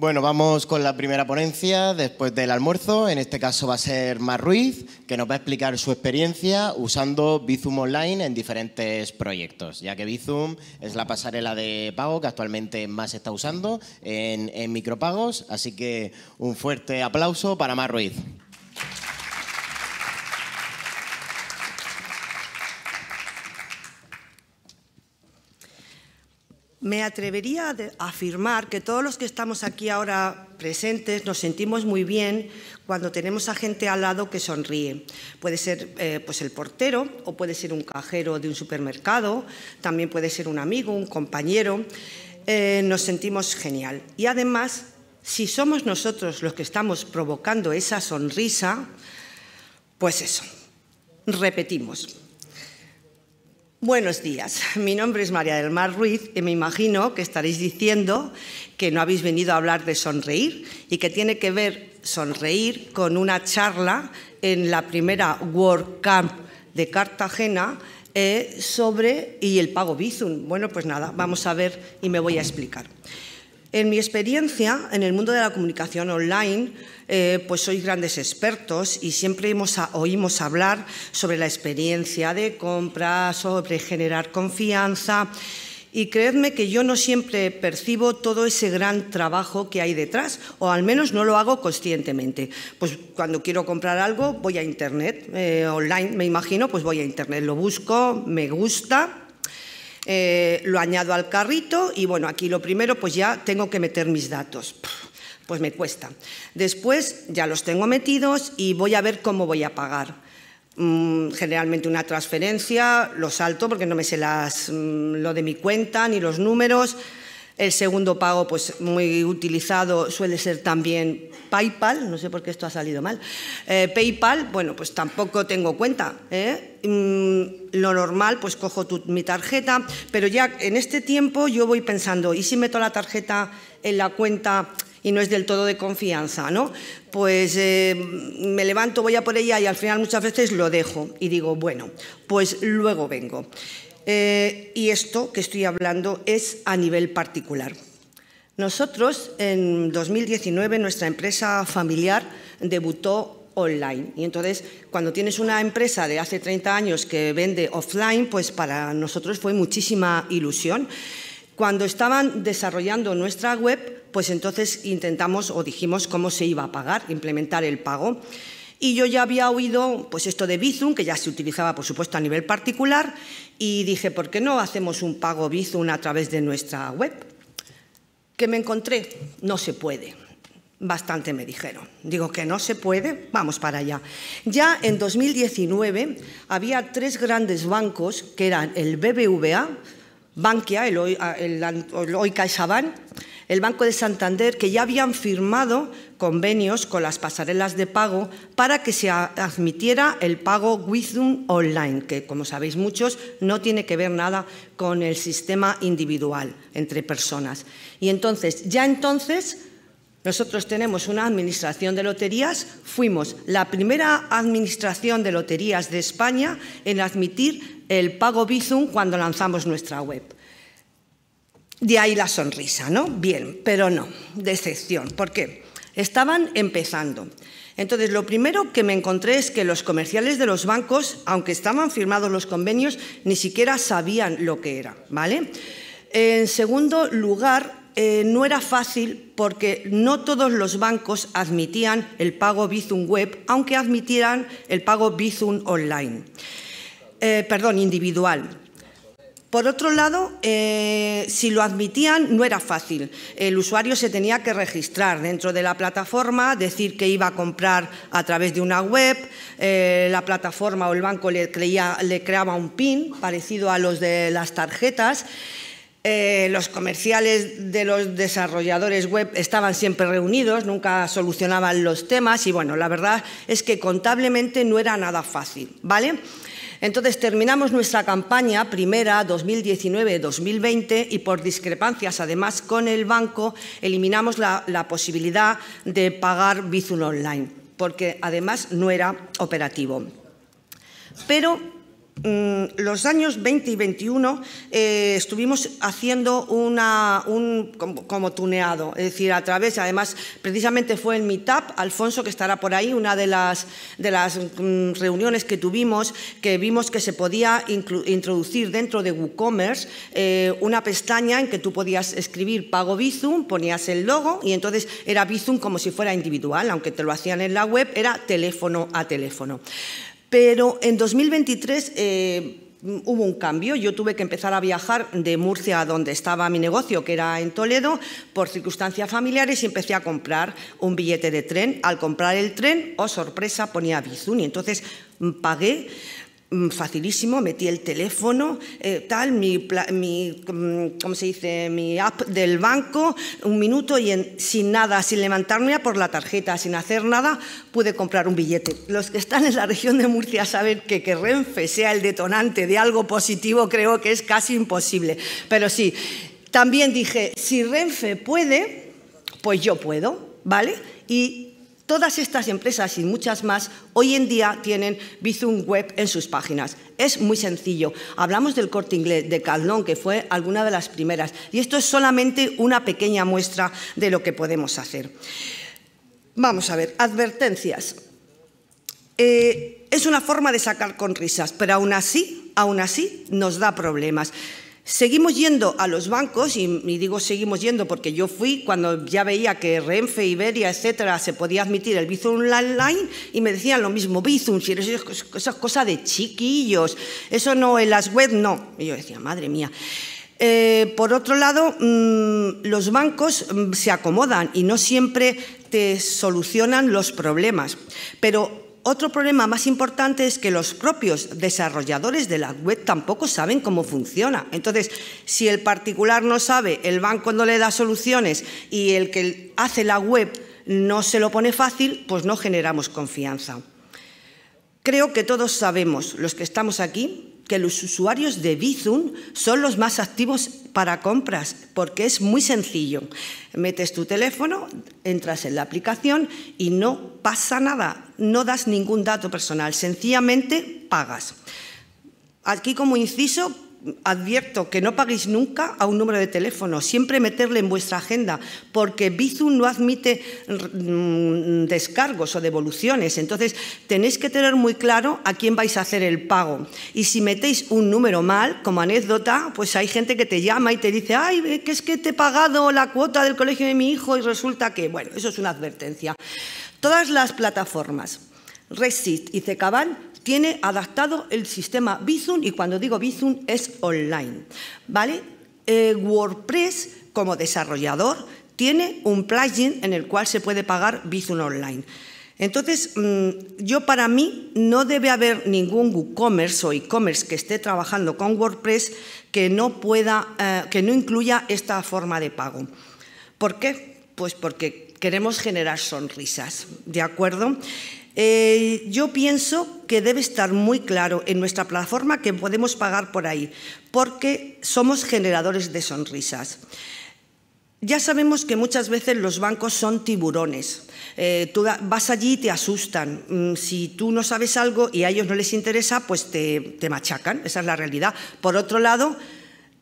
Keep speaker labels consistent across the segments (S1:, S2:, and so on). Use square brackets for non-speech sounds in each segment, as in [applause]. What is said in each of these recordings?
S1: Bueno, vamos con la primera ponencia después del almuerzo. En este caso va a ser Mar Ruiz, que nos va a explicar su experiencia usando Bizum Online en diferentes proyectos, ya que Bizum es la pasarela de pago que actualmente más se está usando en, micropagos. Así que un fuerte aplauso para Mar Ruiz. Me atrevería a afirmar que todos los que estamos aquí ahora presentes nos sentimos muy bien cuando tenemos a gente al lado que sonríe. Puede ser eh, pues el portero o puede ser un cajero de un supermercado, también puede ser un amigo, un compañero. Eh, nos sentimos genial. Y además, si somos nosotros los que estamos provocando esa sonrisa, pues eso, repetimos, Buenos días, mi nombre es María del Mar Ruiz y me imagino que estaréis diciendo que no habéis venido a hablar de sonreír y que tiene que ver sonreír con una charla en la primera World de Cartagena eh, sobre y el pago Bizum. Bueno, pues nada, vamos a ver y me voy a explicar. En mi experiencia en el mundo de la comunicación online, eh, pues sois grandes expertos y siempre hemos oímos hablar sobre la experiencia de compra, sobre generar confianza. Y creedme que yo no siempre percibo todo ese gran trabajo que hay detrás, o al menos no lo hago conscientemente. Pues cuando quiero comprar algo voy a Internet, eh, online me imagino, pues voy a Internet, lo busco, me gusta, eh, lo añado al carrito y bueno, aquí lo primero pues ya tengo que meter mis datos. Pues me cuesta. Después ya los tengo metidos y voy a ver cómo voy a pagar mm, generalmente una transferencia, lo salto porque no me sé las, mm, lo de mi cuenta ni los números, el segundo pago, pues muy utilizado, suele ser también PayPal, no sé por qué esto ha salido mal. Eh, PayPal, bueno, pues tampoco tengo cuenta. ¿eh? Mm, lo normal, pues cojo mi tarjeta, pero ya en este tiempo yo voy pensando, ¿y si meto la tarjeta en la cuenta y no es del todo de confianza, ¿no? Pues eh, me levanto, voy a por ella y al final muchas veces lo dejo y digo, bueno, pues luego vengo. Eh, y esto que estoy hablando es a nivel particular. Nosotros, en 2019, nuestra empresa familiar debutó online. Y entonces, cuando tienes una empresa de hace 30 años que vende offline, pues para nosotros fue muchísima ilusión. Cuando estaban desarrollando nuestra web, pues entonces intentamos o dijimos cómo se iba a pagar, implementar el pago. Y yo ya había oído pues esto de Bizum, que ya se utilizaba, por supuesto, a nivel particular, y dije, ¿por qué no hacemos un pago Bizum a través de nuestra web? Que me encontré, no se puede. Bastante me dijeron. Digo que no se puede, vamos para allá. Ya en 2019 había tres grandes bancos, que eran el BBVA, Bankia, el hoy, el Banco de Santander, que ya habían firmado convenios con las pasarelas de pago para que se admitiera el pago Wizum Online, que como sabéis muchos no tiene que ver nada con el sistema individual entre personas. Y entonces, ya entonces, nosotros tenemos una administración de loterías, fuimos la primera administración de loterías de España en admitir el pago Bizum cuando lanzamos nuestra web. De ahí la sonrisa, ¿no? Bien, pero no, decepción. ¿Por qué? Estaban empezando. Entonces, lo primero que me encontré es que los comerciales de los bancos, aunque estaban firmados los convenios, ni siquiera sabían lo que era, ¿vale? En segundo lugar, eh, no era fácil porque no todos los bancos admitían el pago Bizum Web, aunque admitieran el pago Bizum Online. Eh, perdón, individual. Por otro lado, eh, si lo admitían no era fácil. El usuario se tenía que registrar dentro de la plataforma, decir que iba a comprar a través de una web, eh, la plataforma o el banco le, creaba un PIN parecido a los de las tarjetas. Eh, los comerciales de los desarrolladores web estaban siempre reunidos, nunca solucionaban los temas y bueno, la verdad es que contablemente no era nada fácil, ¿vale? Entonces terminamos nuestra campaña primera 2019-2020 y por discrepancias además con el banco eliminamos la, posibilidad de pagar Bizum Online, porque además no era operativo. Pero Mm, los años 20 y 21 eh, estuvimos haciendo una, un como, tuneado, es decir, a través, además, precisamente fue en Meetup, Alfonso, que estará por ahí, una de las, de las mm, reuniones que tuvimos, que vimos que se podía introducir dentro de WooCommerce eh, una pestaña en que tú podías escribir pago Bizum, ponías el logo y entonces era Bizum como si fuera individual, aunque te lo hacían en la web, era teléfono a teléfono. Pero en 2023 eh, hubo un cambio. Yo tuve que empezar a viajar de Murcia, a donde estaba mi negocio, que era en Toledo, por circunstancias familiares y empecé a comprar un billete de tren. Al comprar el tren, oh sorpresa, ponía Bizuni. entonces pagué Mm, facilísimo, metí el teléfono, eh, tal, mi, mm, se dice? mi app del banco, un minuto y sin nada, sin levantarme por la tarjeta, sin hacer nada, pude comprar un billete. Los que están en la región de Murcia saben que que Renfe sea el detonante de algo positivo creo que es casi imposible. Pero sí, también dije, si Renfe puede, pues yo puedo, ¿vale? Y Todas estas empresas y muchas más hoy en día tienen Bizum Web en sus páginas. Es muy sencillo. Hablamos del corte inglés, de Calón, que fue alguna de las primeras. Y esto es solamente una pequeña muestra de lo que podemos hacer. Vamos a ver, advertencias. Eh, es una forma de sacar con risas, pero aún así, aún así, nos da problemas. Seguimos yendo a los bancos, y, digo seguimos yendo porque yo fui cuando ya veía que Renfe, Iberia, etcétera, se podía admitir el Bizum Line y me decían lo mismo, Bizum, si cosas de chiquillos, eso no, en las web no. Y yo decía, madre mía. Eh, por otro lado, mm, los bancos mm, se acomodan y no siempre te solucionan los problemas, pero otro problema más importante es que los propios desarrolladores de la web tampoco saben cómo funciona. Entonces, si el particular no sabe, el banco no le da soluciones y el que hace la web no se lo pone fácil, pues no generamos confianza. Creo que todos sabemos, los que estamos aquí, que los usuarios de Bizum son los más activos para compras, porque es muy sencillo. Metes tu teléfono, entras en la aplicación y no pasa nada no das ningún dato personal, sencillamente pagas. Aquí como inciso, advierto que no paguéis nunca a un número de teléfono, siempre meterle en vuestra agenda, porque Bizum no admite mm, descargos o devoluciones. Entonces, tenéis que tener muy claro a quién vais a hacer el pago. Y si metéis un número mal, como anécdota, pues hay gente que te llama y te dice, ay, que es que te he pagado la cuota del colegio de mi hijo y resulta que, bueno, eso es una advertencia. Todas las plataformas Resist y CKBAN, tiene adaptado el sistema Bizum y cuando digo Bizum es online, ¿vale? Eh, WordPress como desarrollador tiene un plugin en el cual se puede pagar Bizum online. Entonces, mm, yo para mí no debe haber ningún WooCommerce o e-commerce que esté trabajando con WordPress que no pueda, eh, que no incluya esta forma de pago. ¿Por qué? Pues porque queremos generar sonrisas, ¿de acuerdo? Eh, yo pienso que debe estar muy claro en nuestra plataforma que podemos pagar por ahí, porque somos generadores de sonrisas. Ya sabemos que muchas veces los bancos son tiburones. Eh, tú vas allí y te asustan. Mm, si tú no sabes algo y a ellos no les interesa, pues te, te machacan. Esa es la realidad. Por otro lado,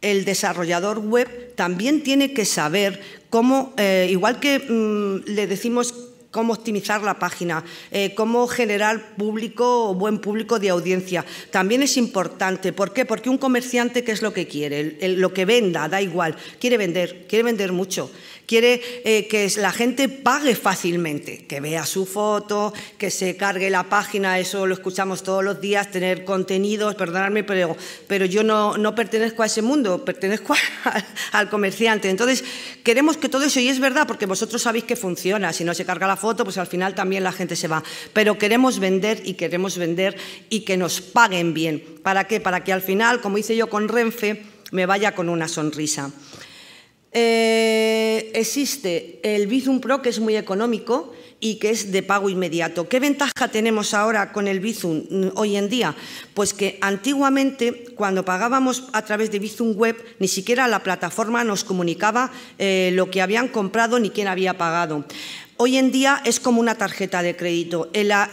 S1: el desarrollador web también tiene que saber cómo, eh, igual que mm, le decimos cómo optimizar la página, eh, cómo generar público, buen público de audiencia. También es importante, ¿por qué? Porque un comerciante, ¿qué es lo que quiere? lo que venda, da igual, quiere vender, quiere vender mucho quiere eh, que la gente pague fácilmente, que vea su foto, que se cargue la página, eso lo escuchamos todos los días, tener contenidos, perdonadme, pero, pero yo no, pertenezco a ese mundo, pertenezco [laughs] al comerciante. Entonces, queremos que todo eso, y es verdad, porque vosotros sabéis que funciona, si no se carga la foto, foto, pues al final también la gente se va. Pero queremos vender y queremos vender y que nos paguen bien. ¿Para qué? Para que al final, como hice yo con Renfe, me vaya con una sonrisa. Eh, existe el Bizum Pro, que es muy económico y que es de pago inmediato. ¿Qué ventaja tenemos ahora con el Bizum mm, hoy en día? Pues que antiguamente, cuando pagábamos a través de Bizum Web, ni siquiera la plataforma nos comunicaba eh, lo que habían comprado ni quién había pagado hoy en día es como una tarjeta de crédito. La,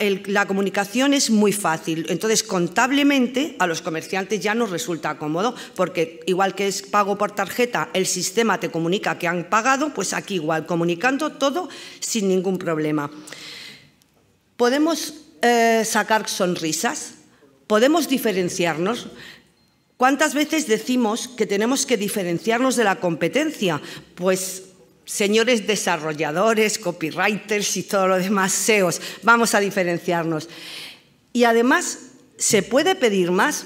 S1: comunicación es muy fácil. Entonces, contablemente, a los comerciantes ya nos resulta cómodo, porque igual que es pago por tarjeta, el sistema te comunica que han pagado, pues aquí igual, comunicando todo sin ningún problema. Podemos eh, sacar sonrisas, podemos diferenciarnos. ¿Cuántas veces decimos que tenemos que diferenciarnos de la competencia? Pues señores desarrolladores, copywriters y todo lo demás, SEOs. Vamos a diferenciarnos. Y además, ¿se puede pedir más?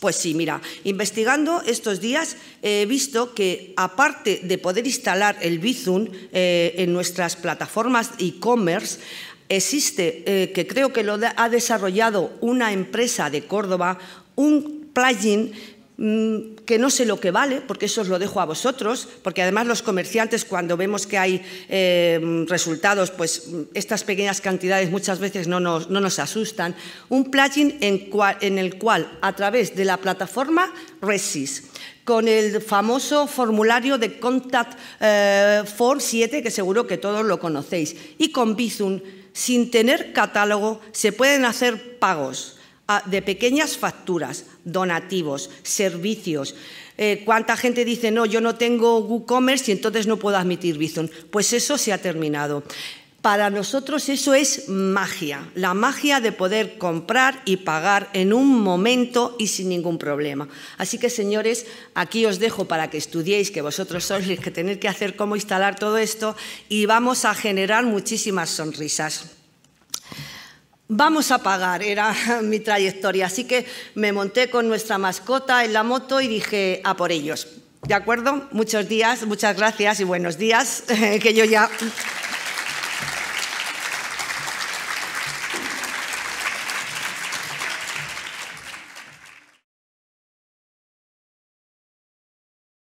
S1: Pues sí, mira, investigando estos días he visto que aparte de poder instalar el Bizum eh, en nuestras plataformas e-commerce, existe, eh, que creo que lo ha desarrollado una empresa de Córdoba, un plugin Mm, que no sé lo que vale, porque eso os lo dejo a vosotros, porque además los comerciantes cuando vemos que hay em, resultados, pues mm, estas pequeñas cantidades muchas veces no nos, asustan, un plugin en, el cual a través de la plataforma Resis, con el famoso formulario de Contact eh, Form 7, que seguro que todos lo conocéis, y con Bizum, sin tener catálogo, se pueden hacer pagos Ah, de pequeñas facturas, donativos, servicios. Eh, ¿Cuánta gente dice, no, yo no tengo WooCommerce y entonces no puedo admitir Bizon? Pues eso se ha terminado. Para nosotros eso es magia, la magia de poder comprar y pagar en un momento y sin ningún problema. Así que, señores, aquí os dejo para que estudiéis, que vosotros sois los que tenéis que hacer cómo instalar todo esto y vamos a generar muchísimas sonrisas. Vamos a pagar, era [laughs] mi trayectoria. Así que me monté con nuestra mascota en la moto y dije, a por ellos. ¿De acuerdo? Muchos días, muchas gracias y buenos días, [laughs] que yo ya...